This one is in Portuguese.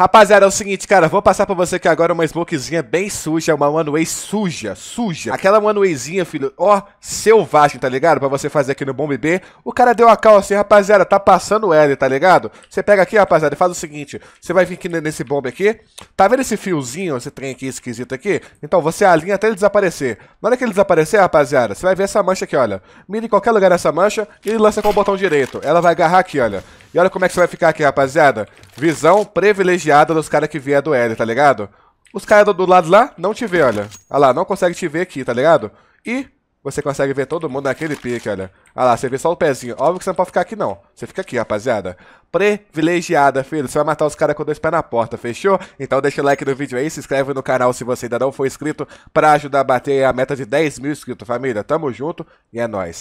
Rapaziada, é o seguinte, cara, vou passar pra você aqui agora uma smokezinha bem suja, uma one way suja, suja. Aquela one wayzinha, filho, ó, selvagem, tá ligado? Pra você fazer aqui no Bomb B. O cara deu a calça assim, rapaziada, tá passando L, tá ligado? Você pega aqui, rapaziada, e faz o seguinte, você vai vir aqui nesse bomb aqui, tá vendo esse fiozinho, esse trem aqui esquisito aqui? Então, você alinha até ele desaparecer. Na hora que ele desaparecer, rapaziada, você vai ver essa mancha aqui, olha. Mira em qualquer lugar essa mancha e lança com o botão direito. Ela vai agarrar aqui, olha. E olha como é que você vai ficar aqui, rapaziada. Visão privilegiada dos caras que vier do L, tá ligado? Os caras do, do, lado lá não te vê, olha. Olha lá, não consegue te ver aqui, tá ligado? E você consegue ver todo mundo naquele pique, olha. Olha lá, você vê só o pezinho. Óbvio que você não pode ficar aqui, não. Você fica aqui, rapaziada. Privilegiada, filho. Você vai matar os caras com dois pés na porta, fechou? Então deixa o like no vídeo aí, se inscreve no canal se você ainda não for inscrito, pra ajudar a bater a meta de 10 mil inscritos, família. Tamo junto e é nóis.